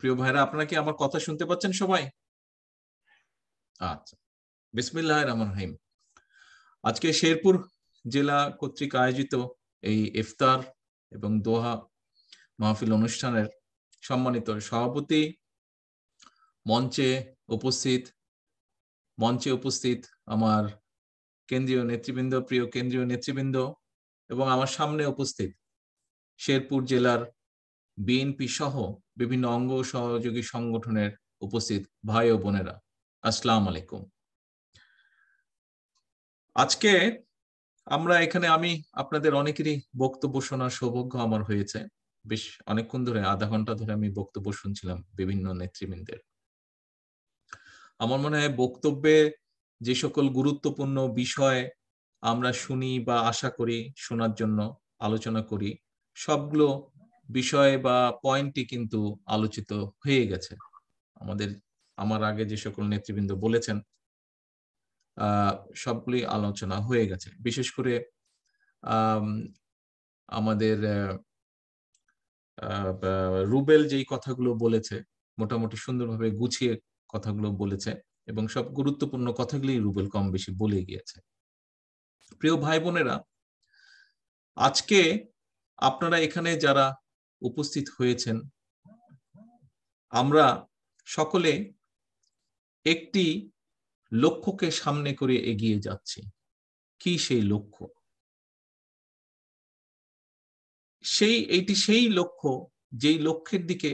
প্রিয় ভাইরা আপনারা কি আমার কথা শুনতে পাচ্ছেন সবাই আচ্ছা বিসমিল্লাহ রহমান রহিম আজকে শেরপুর জেলা কর্তৃক আয়োজিত এই ইফতার এবং দোহা মাহফিল অনুষ্ঠানের সম্মানিত সভাপতি মঞ্চে উপস্থিত মঞ্চে উপস্থিত আমার কেন্দ্রীয় নেতৃবৃন্দ প্রিয় কেন্দ্রীয় নেতৃবৃন্দ এবং আমার সামনে উপস্থিত শেরপুর জেলার বিএনপি সহ বিভিন্ন অঙ্গ সহযোগী সংগঠনের উপস্থিত ভাই ও বোনেরা আসসালাম আলাইকুম আজকে আমরা এখানে আমি আপনাদের অনেকেরই বক্তব্য শোনার সৌভাগ্য আমার হয়েছে বেশ অনেকক্ষণ ধরে আধা ঘন্টা ধরে আমি বক্তব্য শুনছিলাম বিভিন্ন নেতৃবৃন্দের আমার মনে হয় বক্তব্যে যে সকল গুরুত্বপূর্ণ বিষয় আমরা শুনি বা আশা করি শোনার জন্য আলোচনা করি সবগুলো বিষয় বা পয়েন্টটি কিন্তু আলোচিত হয়ে গেছে আমাদের আমার আগে যে সকল নেতৃবৃন্দ বলেছেন সবগুলি আলোচনা হয়ে গেছে বিশেষ করে আমাদের রুবেল যেই কথাগুলো বলেছে মোটামুটি সুন্দরভাবে গুছিয়ে কথাগুলো বলেছে এবং সব গুরুত্বপূর্ণ কথাগুলি রুবেল কম বেশি বলে গিয়েছে প্রিয় ভাই বোনেরা আজকে আপনারা এখানে যারা উপস্থিত হয়েছেন আমরা সকলে একটি লক্ষ্যকে সামনে করে এগিয়ে যাচ্ছি কি সেই লক্ষ্য সেই এটি সেই লক্ষ্য যেই লক্ষ্যের দিকে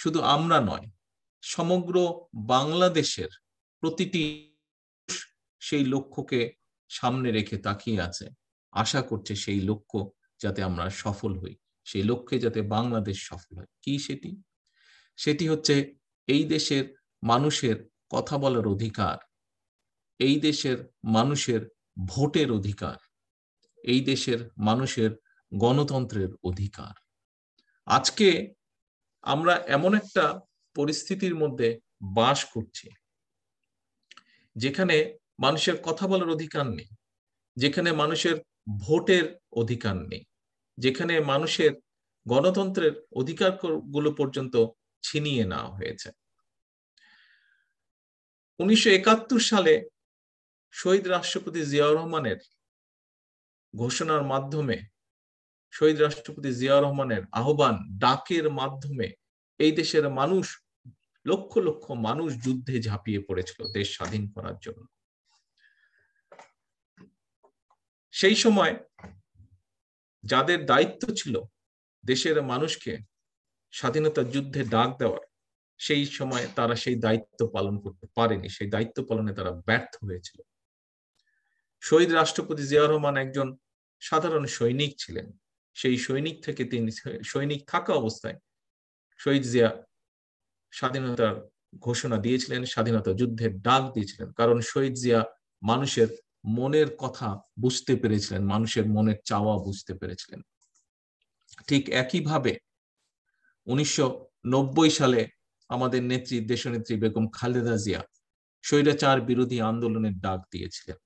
শুধু আমরা নয় সমগ্র বাংলাদেশের প্রতিটি সেই লক্ষ্যকে সামনে রেখে তাকিয়ে আছে আশা করছে সেই লক্ষ্য যাতে আমরা সফল হই সেই লক্ষ্যে যাতে বাংলাদেশ সফল হয় কি সেটি সেটি হচ্ছে এই দেশের মানুষের কথা বলার অধিকার এই দেশের মানুষের ভোটের অধিকার এই দেশের মানুষের গণতন্ত্রের অধিকার আজকে আমরা এমন একটা পরিস্থিতির মধ্যে বাস করছি যেখানে মানুষের কথা বলার অধিকার নেই যেখানে মানুষের ভোটের অধিকার নেই যেখানে মানুষের গণতন্ত্রের অধিকার গুলো পর্যন্ত ছিনিয়ে নেওয়া হয়েছে উনিশশো সালে শহীদ রাষ্ট্রপতি জিয়াউর রহমানের ঘোষণার মাধ্যমে শহীদ রাষ্ট্রপতি জিয়াউর রহমানের আহ্বান ডাকের মাধ্যমে এই দেশের মানুষ লক্ষ লক্ষ মানুষ যুদ্ধে ঝাঁপিয়ে পড়েছিল দেশ স্বাধীন করার জন্য সেই সময় যাদের দায়িত্ব ছিল দেশের মানুষকে স্বাধীনতা যুদ্ধে ডাক দেওয়ার সেই সময় তারা সেই দায়িত্ব পালন করতে পারেনি সেই দায়িত্ব পালনে তারা ব্যর্থ হয়েছিল শহীদ রাষ্ট্রপতি জিয়া রহমান একজন সাধারণ সৈনিক ছিলেন সেই সৈনিক থেকে তিনি সৈনিক থাকা অবস্থায় শহীদ জিয়া স্বাধীনতার ঘোষণা দিয়েছিলেন স্বাধীনতা যুদ্ধের ডাক দিয়েছিলেন কারণ শহীদ জিয়া মানুষের মনের কথা বুঝতে পেরেছিলেন মানুষের মনের চাওয়া বুঝতে পেরেছিলেন ঠিক একইভাবে উনিশশো সালে আমাদের নেত্রী দেশনেত্রী বেগম খালেদা জিয়া স্বৈরাচার বিরোধী আন্দোলনের ডাক দিয়েছিলেন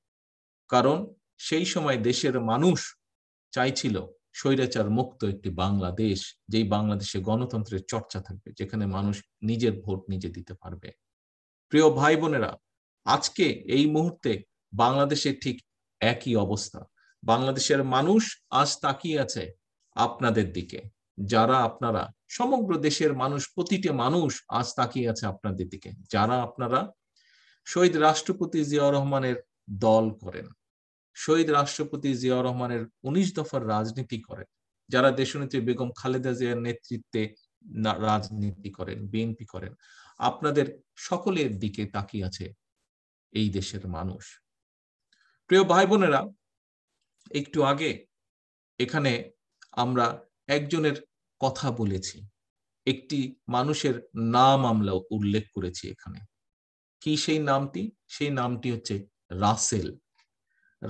কারণ সেই সময় দেশের মানুষ চাইছিল স্বৈরাচার মুক্ত একটি বাংলাদেশ যেই বাংলাদেশে গণতন্ত্রের চর্চা থাকবে যেখানে মানুষ নিজের ভোট নিজে দিতে পারবে প্রিয় ভাই বোনেরা আজকে এই মুহূর্তে বাংলাদেশে ঠিক একই অবস্থা বাংলাদেশের মানুষ আজ তাকিয়ে আছে আপনাদের দিকে যারা আপনারা সমগ্র দেশের মানুষ প্রতিটি মানুষ আজ তাকিয়ে আছে আপনাদের দিকে যারা আপনারা শহীদ রাষ্ট্রপতি জিয়াউর রহমানের দল করেন শহীদ রাষ্ট্রপতি জিয়াউর রহমানের উনিশ দফার রাজনীতি করেন যারা দেশনেত্রী বেগম খালেদা জিয়ার নেতৃত্বে রাজনীতি করেন বিএনপি করেন আপনাদের সকলের দিকে তাকিয়ে আছে এই দেশের মানুষ প্রিয় ভাই বোনেরা একটু আগে এখানে আমরা একজনের কথা বলেছি একটি মানুষের নাম আমরা উল্লেখ করেছি এখানে কি সেই নামটি সেই নামটি হচ্ছে রাসেল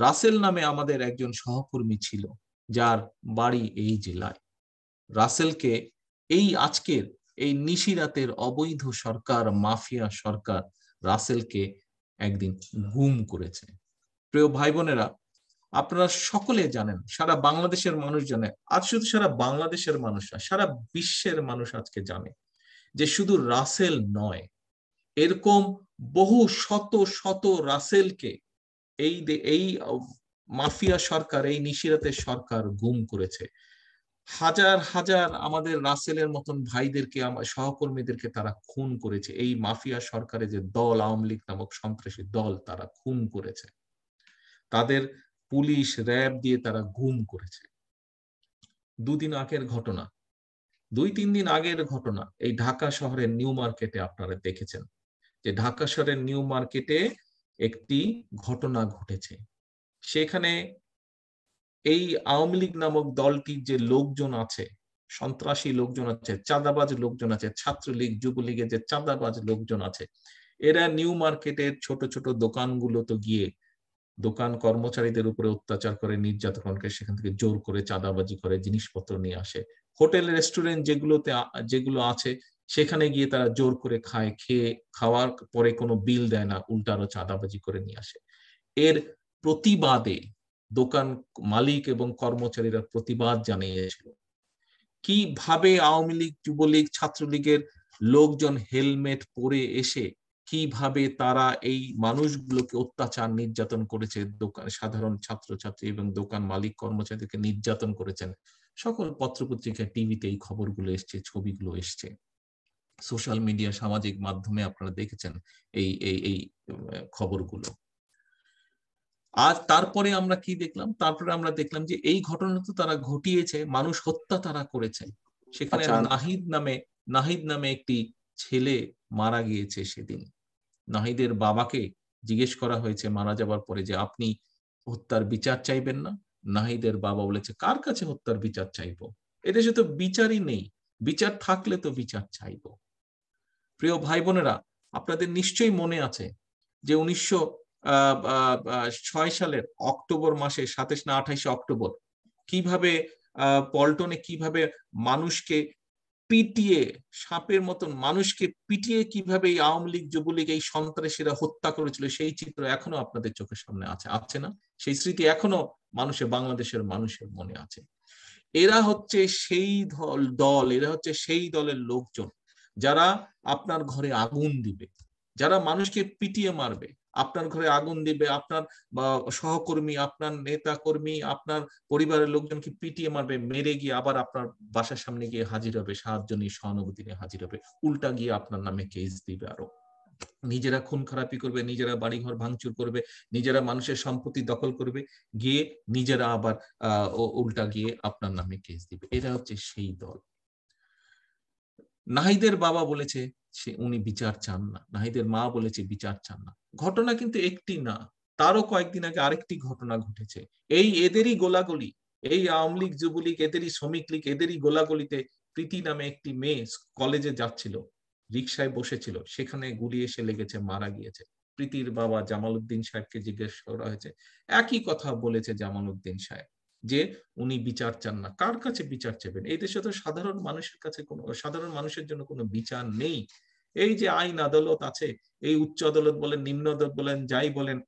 রাসেল নামে আমাদের একজন সহকর্মী ছিল যার বাড়ি এই জেলায় রাসেলকে এই আজকের এই নিশিরাতের অবৈধ সরকার মাফিয়া সরকার রাসেলকে একদিন গুম করেছে প্রিয় ভাই বোনেরা আপনারা সকলে জানেন সারা বাংলাদেশের মানুষ জানে আজ শুধু সারা বাংলাদেশের মানুষ না সারা বিশ্বের মানুষ আজকে জানে যে শুধু রাসেল নয় এরকম বহু শত শত রাসেলকে এই এই মাফিয়া সরকার এই নিশিরাতের সরকার গুম করেছে হাজার হাজার আমাদের রাসেলের মতন ভাইদেরকে সহকর্মীদেরকে তারা খুন করেছে এই মাফিয়া সরকারে যে দল আওয়ামী লীগ নামক সন্ত্রাসী দল তারা খুন করেছে তাদের পুলিশ র্যাব দিয়ে তারা গুম করেছে দুদিন আগের ঘটনা দুই তিন দিন আগের ঘটনা এই ঢাকা শহরের নিউ মার্কেটে আপনারা দেখেছেন যে ঢাকা শহরের নিউ মার্কেটে একটি ঘটনা ঘটেছে সেখানে এই আওয়ামী লীগ নামক দলটির যে লোকজন আছে সন্ত্রাসী লোকজন আছে চাঁদাবাজ লোকজন আছে ছাত্রলীগ যুবলীগের যে চাঁদাবাজ লোকজন আছে এরা নিউ মার্কেটের ছোট ছোট দোকানগুলোতে গিয়ে দোকান কর্মচারীদের উপরে অত্যাচার করে নির্যাতনকে সেখান থেকে জোর করে চাঁদাবাজি করে জিনিসপত্র নিয়ে আসে হোটেল রেস্টুরেন্ট যেগুলোতে যেগুলো আছে সেখানে গিয়ে তারা জোর করে খায় খেয়ে খাওয়ার পরে কোনো বিল দেয় না উল্টারও চাঁদাবাজি করে নিয়ে আসে এর প্রতিবাদে দোকান মালিক এবং কর্মচারীরা প্রতিবাদ জানিয়েছিল কিভাবে আওয়ামী লীগ যুবলীগ ছাত্রলীগের লোকজন হেলমেট পরে এসে কিভাবে তারা এই মানুষগুলোকে অত্যাচার নির্যাতন করেছে দোকান সাধারণ ছাত্রছাত্রী এবং দোকান মালিক কর্মচারীদেরকে নির্যাতন করেছেন সকল পত্রপত্রিকা টিভিতে এই খবরগুলো এসছে ছবিগুলো এসছে সোশ্যাল মিডিয়া সামাজিক মাধ্যমে আপনারা দেখেছেন এই এই এই খবরগুলো আর তারপরে আমরা কি দেখলাম তারপরে আমরা দেখলাম যে এই ঘটনা তো তারা ঘটিয়েছে মানুষ হত্যা তারা করেছে সেখানে আচ্ছা। নাহিদ নামে নাহিদ নামে একটি ছেলে মারা গিয়েছে সেদিন নাহিদের বাবাকে জিজ্ঞেস করা হয়েছে মারা যাবার পরে যে আপনি হত্যার বিচার চাইবেন না নাহিদের বাবা বলেছে কার কাছে হত্যার বিচার চাইব এদেশে তো বিচারই নেই বিচার থাকলে তো বিচার চাইব প্রিয় ভাই বোনেরা আপনাদের নিশ্চয়ই মনে আছে যে উনিশশো ছয় সালের অক্টোবর মাসে সাতাশ না আঠাইশে অক্টোবর কিভাবে পল্টনে কিভাবে মানুষকে পিটিয়ে সাপের মতন মানুষকে পিটিয়ে কিভাবে এই আওয়ামী লীগ যুবলীগ এই সন্ত্রাসীরা হত্যা করেছিল সেই চিত্র এখনো আপনাদের চোখের সামনে আছে আছে না সেই স্মৃতি এখনো মানুষের বাংলাদেশের মানুষের মনে আছে এরা হচ্ছে সেই দল দল এরা হচ্ছে সেই দলের লোকজন যারা আপনার ঘরে আগুন দিবে যারা মানুষকে পিটিয়ে মারবে আপনার ঘরে আগুন দিবে আপনার সহকর্মী আপনার নেতা কর্মী আপনার পরিবারের লোকজনকে পিটিয়ে মারবে মেরে গিয়ে আবার আপনার বাসার সামনে গিয়ে হাজির হবে সাহায্য নিয়ে সহানুভূতি নিয়ে হাজির হবে উল্টা গিয়ে আপনার নামে কেস দিবে আরো নিজেরা খুন খারাপি করবে নিজেরা বাড়িঘর ভাঙচুর করবে নিজেরা মানুষের সম্পত্তি দখল করবে গিয়ে নিজেরা আবার উল্টা গিয়ে আপনার নামে কেস দিবে এরা হচ্ছে সেই দল নাহিদের বাবা বলেছে সে উনি বিচার চান না নাহিদের মা বলেছে বিচার চান না ঘটনা কিন্তু একটি না তারও কয়েকদিন আগে আরেকটি ঘটনা ঘটেছে এই এদেরই গোলাগুলি এই আওয়ামী লীগ যুবলীগ এদেরই শ্রমিক লীগ এদেরই গোলাগুলিতে প্রীতি নামে একটি মেয়ে কলেজে যাচ্ছিল রিক্সায় বসেছিল সেখানে গুলি এসে লেগেছে মারা গিয়েছে প্রীতির বাবা জামাল উদ্দিন সাহেবকে জিজ্ঞেস করা হয়েছে একই কথা বলেছে জামাল উদ্দিন সাহেব যে উনি বিচার চান না কার কাছে বিচার চাবেন এই দেশে তো সাধারণ মানুষের কাছে কোনো সাধারণ মানুষের জন্য কোনো বিচার নেই এই যে আইন আদালত আছে এই উচ্চ আদালত বলেন নিম্ন আদালত বলেন যাই বলেন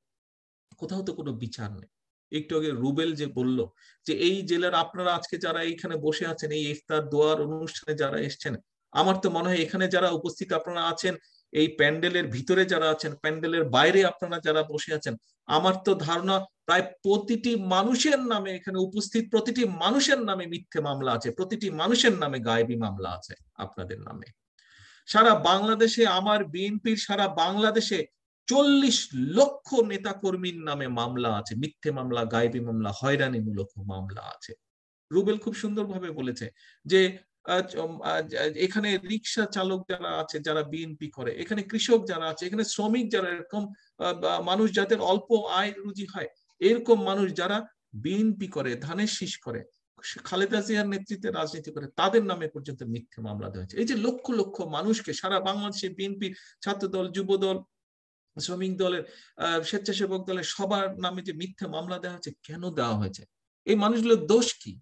কোথাও তো কোনো বিচার নেই একটু আগে রুবেল যে বলল যে এই জেলার আপনারা আজকে যারা এইখানে বসে আছেন এই ইফতার দোয়ার অনুষ্ঠানে যারা এসছেন আমার তো মনে হয় এখানে যারা উপস্থিত আপনারা আছেন এই প্যান্ডেলের ভিতরে যারা আছেন প্যান্ডেলের বাইরে আপনারা যারা বসে আছেন আমার তো ধারণা প্রায় প্রতিটি মানুষের নামে এখানে উপস্থিত প্রতিটি মানুষের নামে মিথ্যে মামলা আছে প্রতিটি মানুষের নামে গায়েবী মামলা আছে আপনাদের নামে সারা বাংলাদেশে আমার বিএনপির সারা বাংলাদেশে চল্লিশ লক্ষ নেতা কর্মীর নামে মামলা আছে মিথ্যে মামলা গায়েবী মামলা হয়রানিমূলক মামলা আছে রুবেল খুব সুন্দরভাবে বলেছে যে এখানে রিক্সা চালক যারা আছে যারা বিএনপি করে এখানে কৃষক যারা আছে এখানে শ্রমিক যারা এরকম মানুষ যাদের অল্প আয় রুজি হয় এরকম মানুষ যারা বিএনপি করে ধানের শীষ করে খালেদা জিয়ার নেতৃত্বে রাজনীতি করে তাদের নামে পর্যন্ত মিথ্যে মামলা দেওয়া হয়েছে এই যে লক্ষ লক্ষ মানুষকে সারা বাংলাদেশে বিএনপি ছাত্র দল যুব দল শ্রমিক দলের স্বেচ্ছাসেবক দলের সবার নামে যে মিথ্যে মামলা দেওয়া হয়েছে কেন দেওয়া হয়েছে এই মানুষগুলোর দোষ কি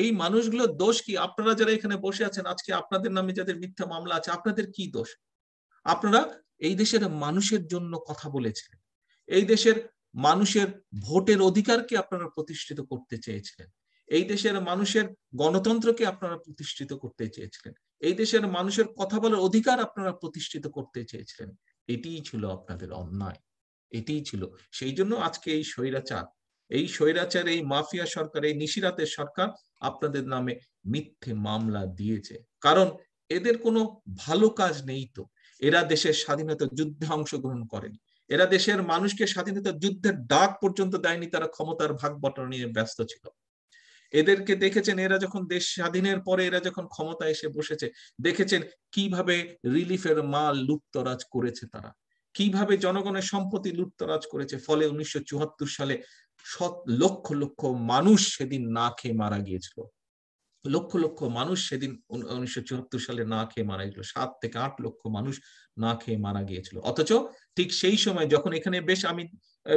এই মানুষগুলো দোষ কি আপনারা যারা এখানে বসে আছেন আজকে আপনাদের নামে যাদের মিথ্যা মামলা আছে আপনাদের কি দোষ আপনারা এই দেশের মানুষের জন্য কথা বলেছিলেন এই দেশের মানুষের ভোটের অধিকারকে আপনারা প্রতিষ্ঠিত করতে চেয়েছিলেন এই দেশের মানুষের গণতন্ত্রকে আপনারা প্রতিষ্ঠিত করতে চেয়েছিলেন এই দেশের মানুষের কথা বলার অধিকার আপনারা প্রতিষ্ঠিত করতে চেয়েছিলেন এটিই ছিল আপনাদের অন্যায় এটিই ছিল সেই জন্য আজকে এই স্বৈরাচার এই স্বৈরাচার এই মাফিয়া সরকার এই নিশিরাতের সরকার আপনাদের নামে মিথ্যে মামলা দিয়েছে কারণ এদের কোনো ভালো কাজ নেই তো এরা দেশের স্বাধীনতা যুদ্ধে অংশগ্রহণ করেনি এরা দেশের মানুষকে স্বাধীনতা যুদ্ধের ডাক পর্যন্ত দেয়নি তারা ক্ষমতার ভাগ বটন নিয়ে ব্যস্ত ছিল এদেরকে দেখেছেন এরা যখন দেশ স্বাধীনের পরে এরা যখন ক্ষমতা এসে বসেছে দেখেছেন কিভাবে রিলিফের মাল লুপ্তরাজ করেছে তারা কিভাবে জনগণের সম্পত্তি লুপ্তরাজ করেছে ফলে উনিশশো সালে শত লক্ষ লক্ষ মানুষ সেদিন না খেয়ে মারা গিয়েছিল লক্ষ লক্ষ মানুষ সেদিন উনিশশো সালে না খেয়ে মারা গেছিল সাত থেকে আট লক্ষ মানুষ না খেয়ে মারা গিয়েছিল অথচ ঠিক সেই সময় যখন এখানে বেশ আমি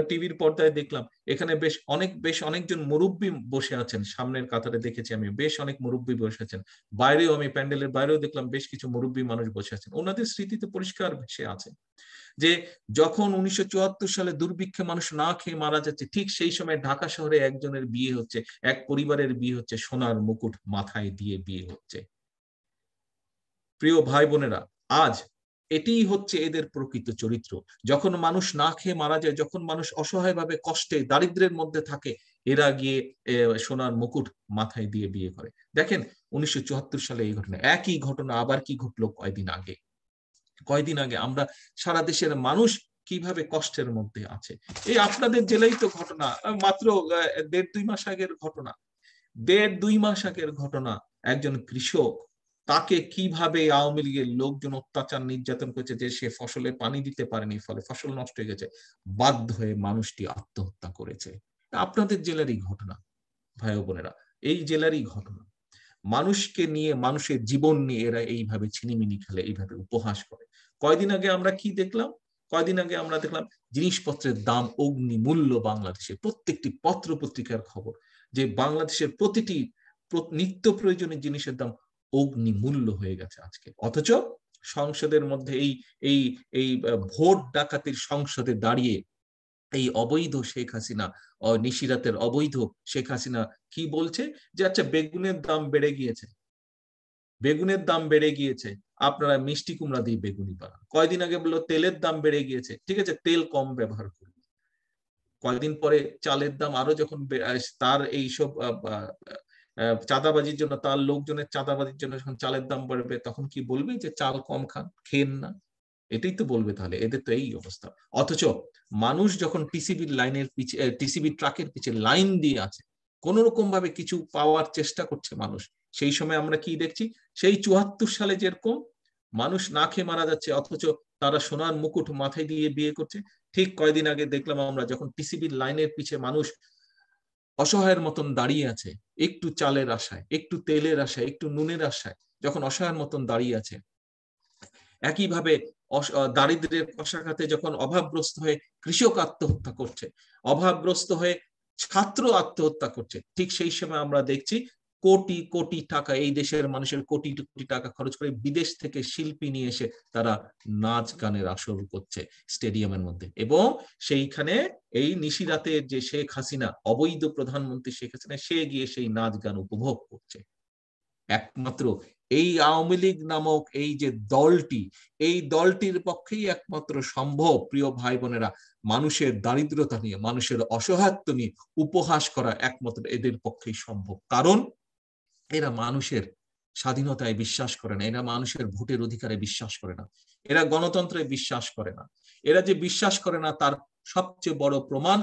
টিভির পর্দায় দেখলাম এখানে বেশ অনেক বেশ অনেকজন মুরব্বী বসে আছেন সামনের কাতারে দেখেছি আমি বেশ অনেক মুরব্বী বসে আছেন বাইরেও আমি প্যান্ডেলের বাইরেও দেখলাম বেশ কিছু মুরব্বী মানুষ বসে আছেন ওনাদের স্মৃতিতে পরিষ্কার ভেসে আছে যে যখন উনিশশো সালে দুর্ভিক্ষে মানুষ না খেয়ে মারা যাচ্ছে ঠিক সেই সময় ঢাকা শহরে একজনের বিয়ে হচ্ছে এক পরিবারের বিয়ে হচ্ছে সোনার মুকুট মাথায় দিয়ে বিয়ে হচ্ছে প্রিয় ভাই বোনেরা আজ এটিই হচ্ছে এদের প্রকৃত চরিত্র যখন মানুষ না খেয়ে মারা যায় যখন মানুষ অসহায়ভাবে কষ্টে দারিদ্রের মধ্যে থাকে এরা গিয়ে সোনার মুকুট মাথায় দিয়ে বিয়ে করে দেখেন উনিশশো সালে এই ঘটনা একই ঘটনা আবার কি ঘটলো কয়দিন আগে কয়দিন আগে আমরা সারা দেশের মানুষ কিভাবে কষ্টের মধ্যে আছে এই আপনাদের জেলেই তো ঘটনা মাত্র দেড় দুই মাস আগের ঘটনা দেড় দুই মাস আগের ঘটনা একজন কৃষক তাকে কিভাবে আওয়ামী লীগের লোকজন অত্যাচার নির্যাতন করেছে যে সে ফসলে পানি দিতে পারেনি ফলে ফসল নষ্ট হয়ে গেছে বাধ্য হয়ে মানুষটি আত্মহত্যা করেছে আপনাদের জেলারই ঘটনা ভাই বোনেরা এই জেলারই ঘটনা মানুষকে নিয়ে মানুষের জীবন নিয়ে এরা এইভাবে ছিনিমিনি খেলে এইভাবে উপহাস করে কয়দিন আগে আমরা কি দেখলাম কয়দিন আগে আমরা দেখলাম জিনিসপত্রের দাম অগ্নি মূল্য বাংলাদেশে প্রত্যেকটি পত্র পত্রিকার খবর যে বাংলাদেশের প্রতিটি নিত্য প্রয়োজনীয় জিনিসের দাম অগ্নিমূল্য হয়ে গেছে আজকে অথচ সংসদের মধ্যে এই এই এই ভোট ডাকাতির সংসদে দাঁড়িয়ে এই অবৈধ শেখ হাসিনা নিশিরাতের অবৈধ শেখ হাসিনা কি বলছে যে আচ্ছা বেগুনের দাম বেড়ে গিয়েছে বেগুনের দাম বেড়ে গিয়েছে আপনারা মিষ্টি কুমড়া দিয়ে বেগুনি পান কয়দিন আগে বললো তেলের দাম বেড়ে গিয়েছে ঠিক আছে তেল কম ব্যবহার করুন কয়দিন পরে চালের দাম আরো যখন তার এইসব চাঁদাবাজির জন্য তার লোকজনের চাঁদাবাজির জন্য যখন চালের দাম বাড়বে তখন কি বলবে যে চাল কম খান খেন না এটাই তো বলবে তাহলে এদের তো এই অবস্থা অথচ মানুষ যখন টিসিবির লাইনের পিছিয়ে টিসিবি ট্রাকের পিছে লাইন দিয়ে আছে কোন রকম ভাবে কিছু পাওয়ার চেষ্টা করছে মানুষ সেই সময় আমরা কি দেখছি সেই চুয়াত্তর সালে যেরকম মানুষ না খেয়ে মারা যাচ্ছে অথচ তারা সোনার মুকুট মাথায় দিয়ে বিয়ে করছে ঠিক কয়দিন আগে দেখলাম আমরা যখন টিসিবির লাইনের পিছে মানুষ অসহায়ের মতন দাঁড়িয়ে আছে একটু চালের আশায় একটু তেলের আশায় একটু নুনের আশায় যখন অসহায়ের মতন দাঁড়িয়ে আছে একইভাবে দারিদ্রের কষাঘাতে যখন অভাবগ্রস্ত হয়ে কৃষক আত্মহত্যা করছে অভাবগ্রস্ত হয়ে ছাত্র আত্মহত্যা করছে ঠিক সেই সময় আমরা দেখছি কোটি কোটি টাকা এই দেশের মানুষের কোটি কোটি টাকা খরচ করে বিদেশ থেকে শিল্পী নিয়ে এসে তারা নাচ গানের আসর করছে স্টেডিয়ামের মধ্যে এবং সেইখানে এই নিশিরাতের যে শেখ হাসিনা অবৈধ প্রধানমন্ত্রী শেখ হাসিনা সে গিয়ে সেই নাচ গান উপভোগ করছে একমাত্র এই আওয়ামী লীগ নামক এই যে দলটি এই দলটির পক্ষেই একমাত্র সম্ভব প্রিয় ভাই বোনেরা মানুষের দারিদ্রতা নিয়ে মানুষের অসহায়ত্ব নিয়ে উপহাস করা একমাত্র এদের পক্ষেই সম্ভব কারণ এরা মানুষের স্বাধীনতায় বিশ্বাস করে না এরা মানুষের ভোটের অধিকারে বিশ্বাস করে না এরা গণতন্ত্রে বিশ্বাস করে না এরা যে বিশ্বাস করে না তার সবচেয়ে বড় প্রমাণ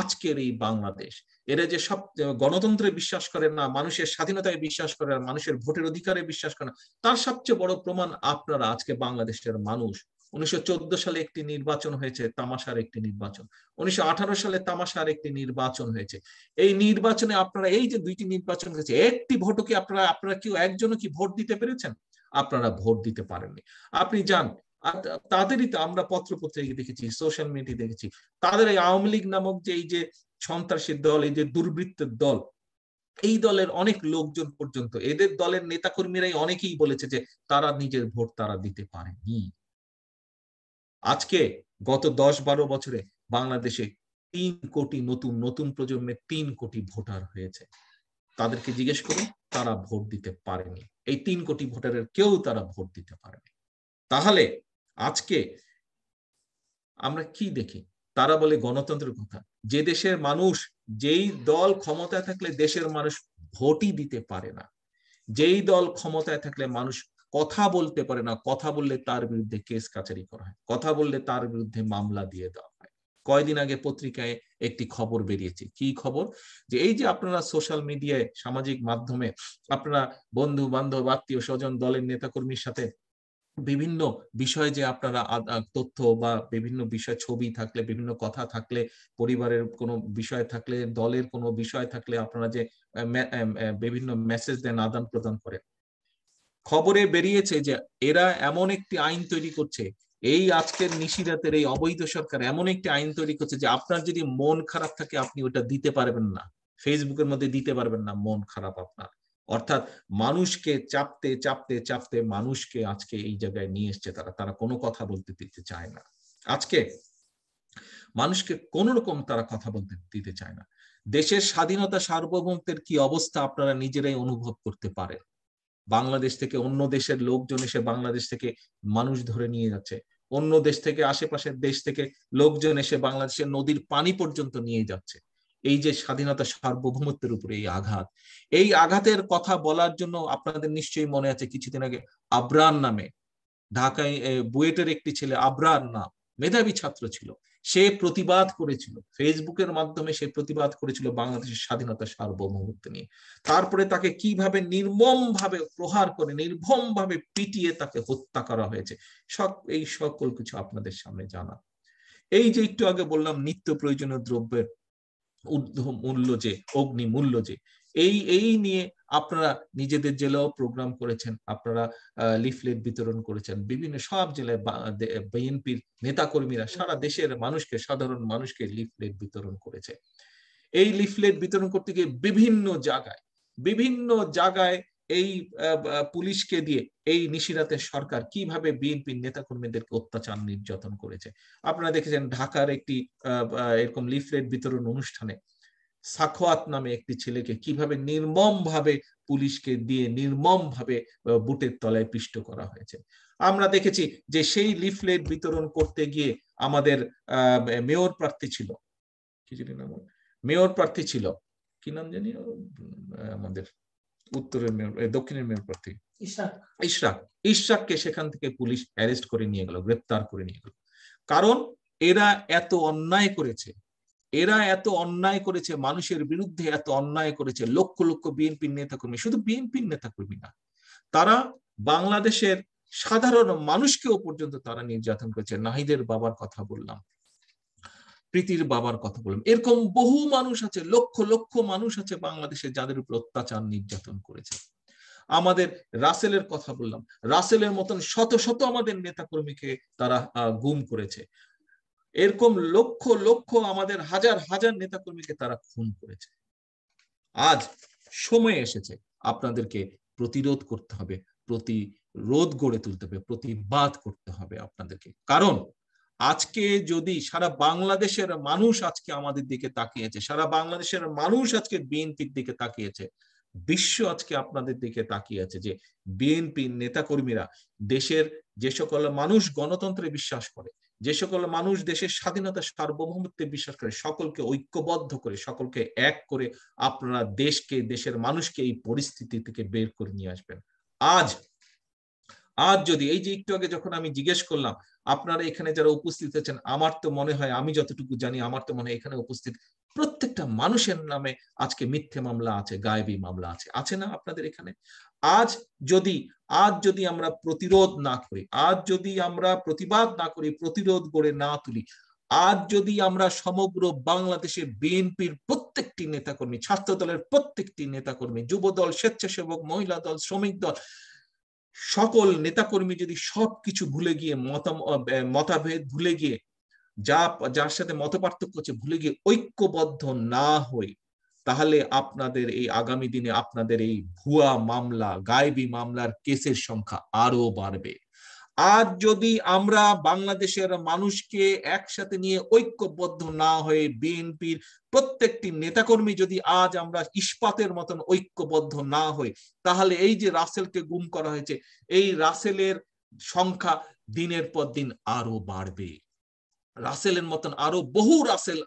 আজকের এই বাংলাদেশ এরা যে সব গণতন্ত্রে বিশ্বাস করে না মানুষের স্বাধীনতায় বিশ্বাস করে না মানুষের ভোটের অধিকারে বিশ্বাস করে না তার সবচেয়ে বড় প্রমাণ আপনারা আজকে বাংলাদেশের মানুষ উনিশশো সালে একটি নির্বাচন হয়েছে তামাশার একটি নির্বাচন উনিশশো সালে তামাশার একটি নির্বাচন হয়েছে এই নির্বাচনে আপনারা এই যে দুইটি নির্বাচন হয়েছে একটি ভোটও কি আপনারা আপনারা কেউ একজনও কি ভোট দিতে পেরেছেন আপনারা ভোট দিতে পারেননি আপনি যান তাদেরই তো আমরা পত্র পত্রিকা দেখেছি সোশ্যাল মিডিয়া দেখেছি তাদের এই আওয়ামী লীগ নামক যে এই যে সন্ত্রাসী দল এই যে দুর্বৃত্তের দল এই দলের অনেক লোকজন পর্যন্ত এদের দলের নেতাকর্মীরাই অনেকেই বলেছে যে তারা নিজের ভোট তারা দিতে পারেনি আজকে গত দশ বারো বছরে বাংলাদেশে তিন কোটি নতুন নতুন প্রজন্মে তিন কোটি ভোটার হয়েছে তাদেরকে জিজ্ঞেস করুন তারা ভোট দিতে পারেনি এই তিন কোটি ভোটারের কেউ তারা ভোট দিতে পারেনি তাহলে আজকে আমরা কি দেখি তারা বলে গণতন্ত্রের কথা যে দেশের মানুষ যেই দল ক্ষমতায় থাকলে দেশের মানুষ ভোটই দিতে পারে না যেই দল ক্ষমতায় থাকলে মানুষ কথা বলতে পারে না কথা বললে তার বিরুদ্ধে কেস কাচারি করা হয় কথা বললে তার বিরুদ্ধে মামলা দিয়ে দেওয়া হয় কয়েকদিন আগে পত্রিকায় একটি খবর বেরিয়েছে কি খবর যে এই যে আপনারা সোশ্যাল মিডিয়ায় সামাজিক মাধ্যমে আপনারা বন্ধু বান্ধব আত্মীয় স্বজন দলের নেতাকর্মীর সাথে বিভিন্ন বিষয়ে যে আপনারা তথ্য বা বিভিন্ন বিষয় ছবি থাকলে বিভিন্ন কথা থাকলে পরিবারের কোনো বিষয় থাকলে দলের কোনো বিষয় থাকলে আপনারা যে বিভিন্ন মেসেজ দেন আদান প্রদান করেন খবরে বেরিয়েছে যে এরা এমন একটি আইন তৈরি করছে এই আজকের নিশিরাতের এই অবৈধ সরকার এমন একটি আইন তৈরি করছে যে আপনার যদি মন খারাপ থাকে আপনি ওটা দিতে পারবেন না ফেসবুকের মধ্যে দিতে পারবেন না মন খারাপ আপনার অর্থাৎ মানুষকে চাপতে চাপতে চাপতে মানুষকে আজকে এই জায়গায় নিয়ে এসছে তারা তারা কোনো কথা বলতে দিতে চায় না আজকে মানুষকে কোন রকম তারা কথা বলতে দিতে চায় না দেশের স্বাধীনতা সার্বভৌমত্বের কি অবস্থা আপনারা নিজেরাই অনুভব করতে পারেন বাংলাদেশ থেকে অন্য দেশের লোকজন এসে বাংলাদেশ থেকে মানুষ ধরে নিয়ে যাচ্ছে অন্য দেশ থেকে আশেপাশের দেশ থেকে লোকজন এসে বাংলাদেশের নদীর পানি পর্যন্ত নিয়ে যাচ্ছে এই যে স্বাধীনতা সার্বভৌমত্বের উপরে এই আঘাত এই আঘাতের কথা বলার জন্য আপনাদের নিশ্চয়ই মনে আছে কিছুদিন আগে আব্রান নামে ঢাকায় বুয়েটের একটি ছেলে আব্রান নাম মেধাবী ছাত্র ছিল সে প্রতিবাদ করেছিল ফেসবুকের মাধ্যমে সে প্রতিবাদ করেছিল বাংলাদেশের স্বাধীনতা সার্বভৌমত্ব নিয়ে তারপরে তাকে কিভাবে নির্মম ভাবে প্রহার করে ভাবে পিটিয়ে তাকে হত্যা করা হয়েছে সব এই সকল কিছু আপনাদের সামনে জানা এই যে একটু আগে বললাম নিত্য প্রয়োজনীয় দ্রব্যের ঊর্ধ্ব মূল্য যে অগ্নি মূল্য যে এই এই নিয়ে আপনারা নিজেদের জেলাও প্রোগ্রাম করেছেন আপনারা লিফলেট বিতরণ করেছেন বিভিন্ন সব জেলায় বিএনপির নেতাকর্মীরা সারা দেশের মানুষকে সাধারণ মানুষকে লিফলেট বিতরণ করেছে এই লিফলেট বিতরণ করতে গিয়ে বিভিন্ন জায়গায় বিভিন্ন জায়গায় এই পুলিশকে দিয়ে এই নিশিরাতের সরকার কিভাবে বিএনপি নেতাকর্মীদেরকে অত্যাচার নির্যাতন করেছে আপনারা দেখেছেন ঢাকার একটি এরকম লিফলেট বিতরণ অনুষ্ঠানে সাখোয়াত নামে একটি ছেলেকে কিভাবে নির্মমভাবে পুলিশকে দিয়ে নির্মমভাবে বুটের তলায় পিষ্ট করা হয়েছে আমরা দেখেছি যে সেই লিফলেট বিতরণ করতে গিয়ে আমাদের মেয়র প্রার্থী ছিল কি জানি নাম মেয়র প্রার্থী ছিল কি নাম জানি আমাদের উত্তরের মেয়র দক্ষিণের মেয়র প্রার্থী ইশরাক ইশরাককে সেখান থেকে পুলিশ অ্যারেস্ট করে নিয়ে গেল গ্রেপ্তার করে নিয়ে গেল কারণ এরা এত অন্যায় করেছে এরা এত অন্যায় করেছে মানুষের বিরুদ্ধে এত অন্যায় করেছে লক্ষ লক্ষ বিএনপির নেতাকর্মী শুধু বিএনপির নেতাকর্মী না তারা বাংলাদেশের সাধারণ মানুষকেও পর্যন্ত তারা নির্যাতন করেছে নাহিদের বাবার কথা বললাম প্রীতির বাবার কথা বললাম এরকম বহু মানুষ আছে লক্ষ লক্ষ মানুষ আছে বাংলাদেশে যাদের উপর অত্যাচার নির্যাতন করেছে আমাদের রাসেলের কথা বললাম রাসেলের মতন শত শত আমাদের নেতাকর্মীকে তারা গুম করেছে এরকম লক্ষ লক্ষ আমাদের হাজার হাজার নেতাকর্মীকে তারা খুন করেছে আজ সময় এসেছে আপনাদেরকে প্রতিরোধ করতে হবে প্রতিরোধ গড়ে তুলতে হবে প্রতিবাদ করতে হবে আপনাদেরকে কারণ আজকে যদি সারা বাংলাদেশের মানুষ আজকে আমাদের দিকে তাকিয়েছে সারা বাংলাদেশের মানুষ আজকে বিএনপির দিকে তাকিয়েছে বিশ্ব আজকে আপনাদের দিকে তাকিয়েছে যে বিএনপির নেতাকর্মীরা দেশের যে সকল মানুষ গণতন্ত্রে বিশ্বাস করে যে সকল মানুষ দেশের স্বাধীনতা সার্বভৌমত্বে বিশ্বাস করে সকলকে ঐক্যবদ্ধ করে সকলকে এক করে আপনারা দেশকে দেশের মানুষকে এই পরিস্থিতি থেকে বের করে নিয়ে আসবেন আজ আজ যদি এই যে একটু আগে যখন আমি জিজ্ঞেস করলাম আপনারা এখানে যারা উপস্থিত আছেন আমার তো মনে হয় আমি যতটুকু জানি আমার তো মনে হয় এখানে উপস্থিত প্রত্যেকটা মানুষের নামে আজকে মিথ্যে মামলা আছে গায়েবি মামলা আছে আছে না আপনাদের এখানে আজ যদি আজ যদি আমরা প্রতিরোধ না করি আজ যদি আমরা প্রতিবাদ না করি প্রতিরোধ গড়ে না তুলি আজ যদি আমরা সমগ্র বাংলাদেশে বিএনপির প্রত্যেকটি নেতাকর্মী ছাত্র দলের প্রত্যেকটি নেতাকর্মী যুব দল স্বেচ্ছাসেবক মহিলা দল শ্রমিক দল সকল নেতাকর্মী যদি সবকিছু ভুলে গিয়ে মতাভেদ ভুলে গিয়ে যা যার সাথে মত পার্থক্য হচ্ছে ভুলে গিয়ে ঐক্যবদ্ধ না হই তাহলে আপনাদের এই আগামী দিনে আপনাদের এই ভুয়া মামলা গায়েবী মামলার কেসের সংখ্যা আরো বাড়বে আর যদি আমরা বাংলাদেশের মানুষকে একসাথে নিয়ে ঐক্যবদ্ধ না হয়ে বিএনপির প্রত্যেকটি নেতাকর্মী যদি আজ আমরা ইস্পাতের মতন ঐক্যবদ্ধ না হই তাহলে এই যে রাসেলকে গুম করা হয়েছে এই রাসেলের সংখ্যা দিনের পর দিন আরো বাড়বে রাসেলের মতন আরো বহু রাসেল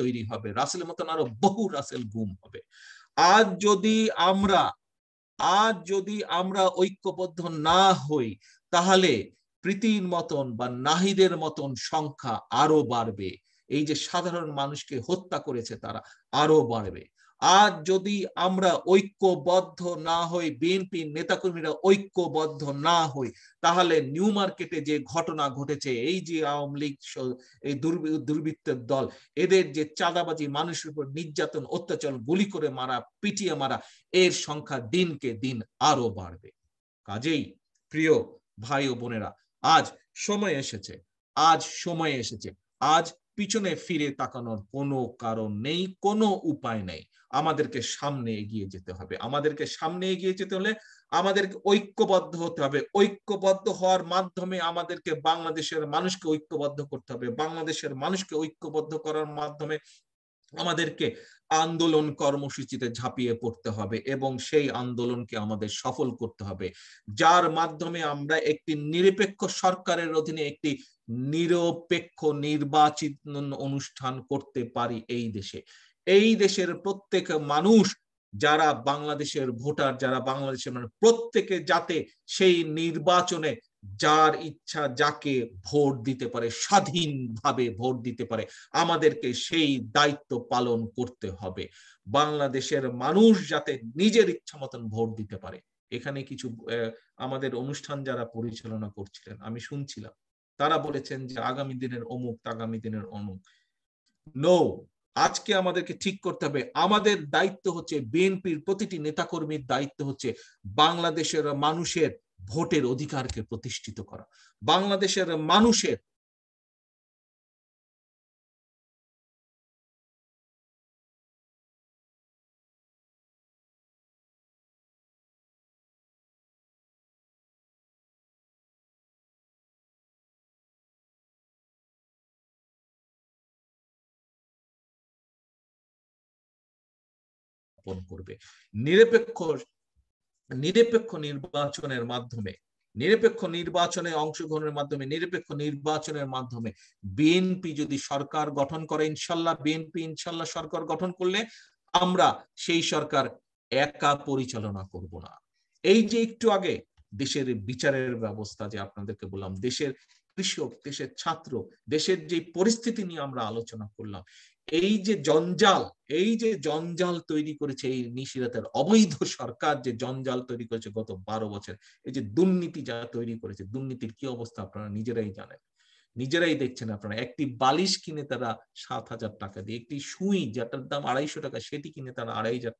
তৈরি হবে রাসেলের মতন আরো বহু রাসেল গুম হবে আজ যদি আমরা আজ যদি আমরা ঐক্যবদ্ধ না হই তাহলে প্রীতির মতন বা নাহিদের মতন সংখ্যা আরো বাড়বে এই যে সাধারণ মানুষকে হত্যা করেছে তারা আরো বাড়বে আজ যদি আমরা ঐক্যবদ্ধ না হই বিএনপি নেতাকর্মীরা ঐক্যবদ্ধ না হই তাহলে নিউ মার্কেটে যে ঘটনা ঘটেছে এই যে আওয়ামী লীগ এই দুর্বৃত্তের দল এদের যে চাঁদাবাজি মানুষের উপর নির্যাতন অত্যাচার গুলি করে মারা পিটিয়ে মারা এর সংখ্যা দিনকে দিন আরো বাড়বে কাজেই প্রিয় ভাই ও বোনেরা আজ সময় এসেছে আজ সময় এসেছে আজ পিছনে ফিরে তাকানোর কোনো কারণ নেই কোনো উপায় নেই আমাদেরকে সামনে এগিয়ে যেতে হবে আমাদেরকে সামনে এগিয়ে যেতে হলে আমাদেরকে ঐক্যবদ্ধ হতে হবে ঐক্যবদ্ধ হওয়ার মাধ্যমে আমাদেরকে বাংলাদেশের মানুষকে ঐক্যবদ্ধ করতে হবে বাংলাদেশের মানুষকে ঐক্যবদ্ধ করার মাধ্যমে আমাদেরকে আন্দোলন কর্মসূচিতে ঝাঁপিয়ে পড়তে হবে এবং সেই আন্দোলনকে আমাদের সফল করতে হবে যার মাধ্যমে আমরা একটি নিরপেক্ষ সরকারের অধীনে একটি নিরপেক্ষ নির্বাচিত অনুষ্ঠান করতে পারি এই দেশে এই দেশের প্রত্যেক মানুষ যারা বাংলাদেশের ভোটার যারা বাংলাদেশের মানে প্রত্যেকে যাতে সেই নির্বাচনে যার ইচ্ছা যাকে ভোট দিতে পারে স্বাধীনভাবে ভোট দিতে পারে আমাদেরকে সেই দায়িত্ব পালন করতে হবে বাংলাদেশের মানুষ যাতে নিজের ইচ্ছা মতন ভোট দিতে পারে এখানে কিছু আমাদের অনুষ্ঠান যারা পরিচালনা করছিলেন আমি শুনছিলাম তারা বলেছেন যে আগামী দিনের অমুক আগামী দিনের অমুক নো আজকে আমাদেরকে ঠিক করতে হবে আমাদের দায়িত্ব হচ্ছে বিএনপির প্রতিটি নেতাকর্মীর দায়িত্ব হচ্ছে বাংলাদেশের মানুষের ভোটের অধিকারকে প্রতিষ্ঠিত করা বাংলাদেশের মানুষের স্থাপন করবে নিরপেক্ষ নিরপেক্ষ নির্বাচনের মাধ্যমে নিরপেক্ষ নির্বাচনে অংশগ্রহণের মাধ্যমে নিরপেক্ষ নির্বাচনের মাধ্যমে বিএনপি যদি সরকার গঠন করে ইনশাল্লাহ বিএনপি ইনশাল্লাহ সরকার গঠন করলে আমরা সেই সরকার একা পরিচালনা করব না এই যে একটু আগে দেশের বিচারের ব্যবস্থা যে আপনাদেরকে বললাম দেশের কৃষক দেশের ছাত্র দেশের যে পরিস্থিতি নিয়ে আমরা আলোচনা করলাম এই যে জঞ্জাল এই যে জঞ্জাল তৈরি করেছে এই নিশিরাতের অবৈধ সরকার যে জঞ্জাল তৈরি করেছে গত বারো বছর এই যে দুর্নীতি যা তৈরি করেছে দুর্নীতির কি অবস্থা আপনারা নিজেরাই জানেন নিজেরাই দেখছেন আপনারা একটি বালিশ কিনে তারা সাত হাজার টাকা দিয়ে একটি সুই যেটার দাম আড়াইশো টাকা সেটি কিনে তারা আড়াই হাজার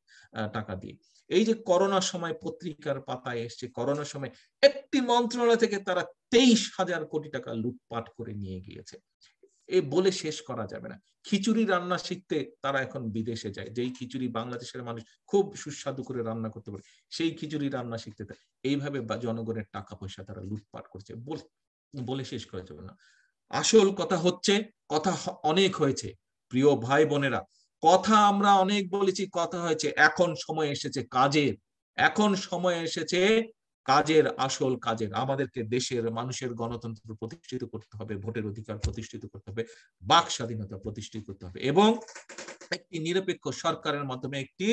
টাকা দিয়ে এই যে করোনার সময় পত্রিকার পাতায় এসছে করোনার সময় একটি মন্ত্রণালয় থেকে তারা তেইশ হাজার কোটি টাকা লুটপাট করে নিয়ে গিয়েছে এ বলে শেষ করা যাবে না খিচুড়ি রান্না শিখতে তারা এখন বিদেশে যায় যেই খিচুড়ি বাংলাদেশের মানুষ খুব সুস্বাদু করে রান্না করতে পারে সেই খিচুড়ি রান্না শিখতে এইভাবে জনগণের টাকা পয়সা তারা লুটপাট করছে বলে শেষ করা যাবে না আসল কথা হচ্ছে কথা অনেক হয়েছে প্রিয় ভাই বোনেরা কথা আমরা অনেক বলেছি কথা হয়েছে এখন সময় এসেছে কাজের এখন সময় এসেছে কাজের আসল কাজের আমাদেরকে দেশের মানুষের গণতন্ত্র প্রতিষ্ঠিত করতে হবে ভোটের অধিকার প্রতিষ্ঠিত করতে হবে বাক স্বাধীনতা প্রতিষ্ঠিত করতে হবে এবং একটি নিরপেক্ষ সরকারের মাধ্যমে একটি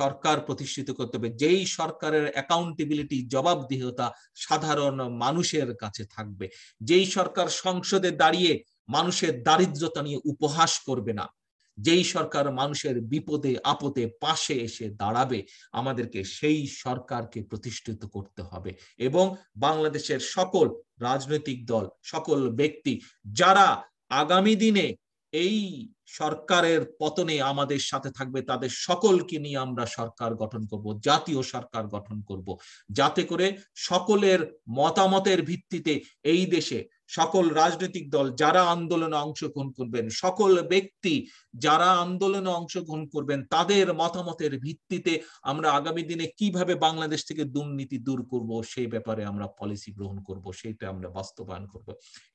সরকার প্রতিষ্ঠিত করতে হবে যেই সরকারের অ্যাকাউন্টেবিলিটি জবাবদিহতা সাধারণ মানুষের কাছে থাকবে যেই সরকার সংসদে দাঁড়িয়ে মানুষের দারিদ্রতা নিয়ে উপহাস করবে না যেই সরকার মানুষের বিপদে আপদে পাশে এসে দাঁড়াবে আমাদেরকে সেই সরকারকে প্রতিষ্ঠিত করতে হবে এবং বাংলাদেশের সকল রাজনৈতিক দল সকল ব্যক্তি যারা আগামী দিনে এই সরকারের পতনে আমাদের সাথে থাকবে তাদের সকলকে নিয়ে আমরা সরকার গঠন করব জাতীয় সরকার গঠন করব যাতে করে সকলের মতামতের ভিত্তিতে এই দেশে সকল রাজনৈতিক দল যারা আন্দোলনে অংশগ্রহণ করবেন সকল ব্যক্তি যারা আন্দোলনে অংশগ্রহণ করবেন তাদের মতামতের ভিত্তিতে আমরা আগামী দিনে কিভাবে বাংলাদেশ থেকে দুর্নীতি দূর করব সেই ব্যাপারে আমরা পলিসি গ্রহণ করব সেইটা আমরা বাস্তবায়ন করব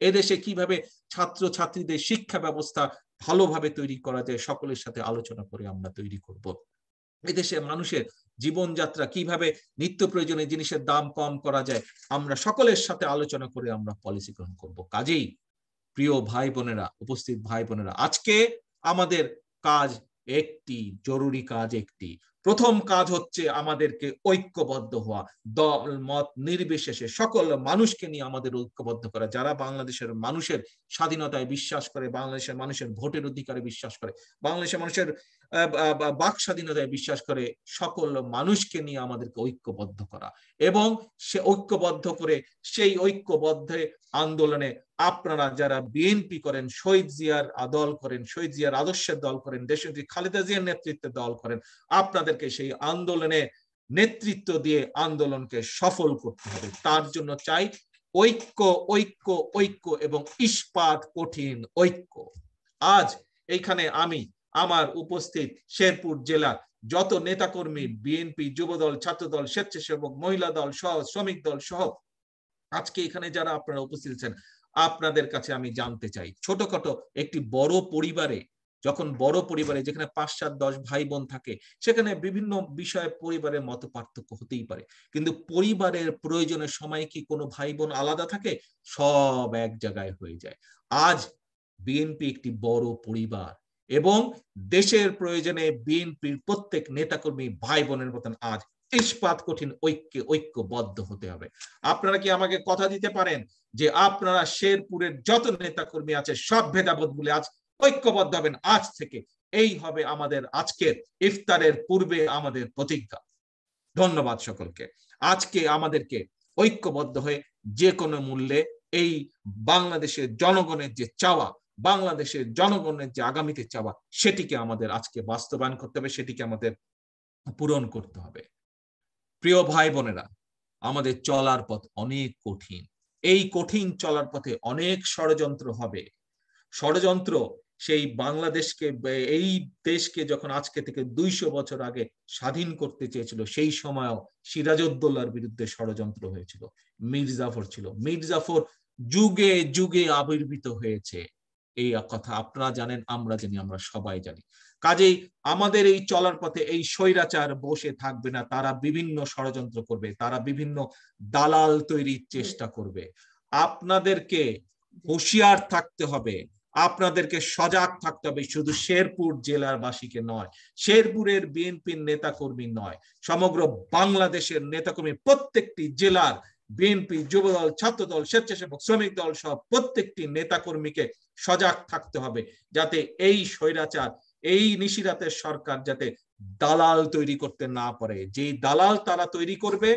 এদেশে কিভাবে ছাত্র ছাত্রীদের শিক্ষা ব্যবস্থা ভালোভাবে তৈরি করা যায় সকলের সাথে আলোচনা করে আমরা তৈরি করব এদেশে মানুষের জীবনযাত্রা কিভাবে নিত্য প্রয়োজনীয় জিনিসের দাম কম করা যায় আমরা সকলের সাথে আলোচনা করে আমরা পলিসি গ্রহণ করব কাজেই প্রিয় ভাই বোনেরা উপস্থিত ভাই বোনেরা আজকে আমাদের কাজ একটি জরুরি কাজ একটি প্রথম কাজ হচ্ছে আমাদেরকে ঐক্যবদ্ধ হওয়া দল মত নির্বিশেষে সকল মানুষকে নিয়ে আমাদের ঐক্যবদ্ধ করা যারা বাংলাদেশের মানুষের স্বাধীনতায় বিশ্বাস করে বাংলাদেশের মানুষের ভোটের অধিকারে বিশ্বাস করে বাংলাদেশের মানুষের বাক স্বাধীনতায় বিশ্বাস করে সকল মানুষকে নিয়ে আমাদেরকে ঐক্যবদ্ধ করা এবং সে ঐক্যবদ্ধ করে সেই ঐক্যবদ্ধে আন্দোলনে আপনারা যারা বিএনপি করেন শহীদ জিয়ার দল করেন শহীদ জিয়ার আদর্শের দল করেন দেশনেত্রী খালেদা জিয়ার নেতৃত্বে দল করেন আপনাদেরকে সেই আন্দোলনে নেতৃত্ব দিয়ে আন্দোলনকে সফল করতে হবে তার জন্য চাই ঐক্য ঐক্য ঐক্য এবং ইস্পাত কঠিন ঐক্য আজ এইখানে আমি আমার উপস্থিত শেরপুর জেলা যত নেতাকর্মী বিএনপি যুবদল ছাত্রদল স্বেচ্ছাসেবক মহিলা দল সহ শ্রমিক দল সহ আজকে এখানে যারা আপনারা উপস্থিত আছেন আপনাদের কাছে আমি জানতে চাই ছোটখাটো একটি বড় পরিবারে যখন বড় পরিবারে যেখানে পাঁচ সাত দশ ভাই বোন থাকে সেখানে বিভিন্ন বিষয়ে পরিবারের মত পার্থক্য হতেই পারে কিন্তু পরিবারের প্রয়োজনের সময় কি কোনো ভাই বোন আলাদা থাকে সব এক জায়গায় হয়ে যায় আজ বিএনপি একটি বড় পরিবার এবং দেশের প্রয়োজনে বিএনপির প্রত্যেক নেতাকর্মী ভাই বোনের মতন আজ ইস্পাত কঠিন ঐক্যে ঐক্যবদ্ধ হতে হবে আপনারা কি আমাকে কথা দিতে পারেন যে আপনারা শেরপুরের যত নেতা কর্মী আছে সব ভেদাবোধ বলে আজ ঐক্যবদ্ধ হবেন আজ থেকে এই হবে আমাদের আজকের ইফতারের পূর্বে আমাদের প্রতিজ্ঞা ধন্যবাদ সকলকে আজকে আমাদেরকে ঐক্যবদ্ধ হয়ে যে কোনো মূল্যে এই বাংলাদেশের জনগণের যে চাওয়া বাংলাদেশের জনগণের যে আগামীতে চাওয়া সেটিকে আমাদের আজকে বাস্তবায়ন করতে হবে সেটিকে আমাদের পূরণ করতে হবে প্রিয় ভাই বোনেরা আমাদের চলার পথ অনেক কঠিন এই কঠিন চলার পথে অনেক ষড়যন্ত্র হবে ষড়যন্ত্র সেই বাংলাদেশকে এই দেশকে যখন আজকে থেকে দুইশো বছর আগে স্বাধীন করতে চেয়েছিল সেই সময়ও সিরাজউদ্দোল্লার বিরুদ্ধে ষড়যন্ত্র হয়েছিল মির্জাফর ছিল মির্জাফর যুগে যুগে আবির্ভূত হয়েছে এই কথা আপনারা জানেন আমরা জানি আমরা সবাই জানি কাজেই আমাদের এই চলার পথে এই স্বৈরাচার বসে থাকবে না তারা বিভিন্ন ষড়যন্ত্র করবে তারা বিভিন্ন দালাল তৈরির চেষ্টা করবে আপনাদেরকে হুঁশিয়ার থাকতে হবে আপনাদেরকে সজাগ থাকতে হবে শুধু শেরপুর জেলার বাসীকে নয় শেরপুরের বিএনপির নেতাকর্মী নয় সমগ্র বাংলাদেশের নেতাকর্মী প্রত্যেকটি জেলার বিএনপি যুবদল ছাত্রদল স্বেচ্ছাসেবক শ্রমিক দল সহ প্রত্যেকটি নেতাকর্মীকে সজাগ থাকতে হবে যাতে এই স্বৈরাচার এই নিশিরাতের সরকার যাতে দালাল তৈরি করতে না পারে যে দালাল তারা তৈরি করবে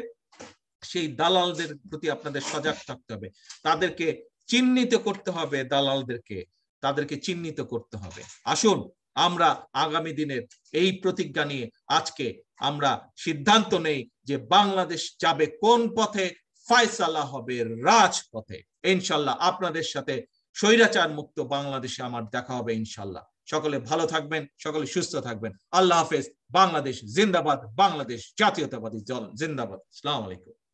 সেই দালালদের প্রতি আপনাদের সজাগ থাকতে হবে তাদেরকে চিহ্নিত করতে হবে দালালদেরকে তাদেরকে চিহ্নিত করতে হবে আসুন আমরা আগামী দিনের এই প্রতিজ্ঞা নিয়ে আজকে আমরা সিদ্ধান্ত নেই যে বাংলাদেশ যাবে কোন পথে ফয়সালা হবে রাজপথে ইনশাল্লাহ আপনাদের সাথে স্বৈরাচার মুক্ত বাংলাদেশে আমার দেখা হবে ইনশাল্লাহ সকলে ভালো থাকবেন সকলে সুস্থ থাকবেন আল্লাহ হাফেজ বাংলাদেশ জিন্দাবাদ বাংলাদেশ জাতীয়তাবাদী জল জিন্দাবাদ আসসালাম আলাইকুম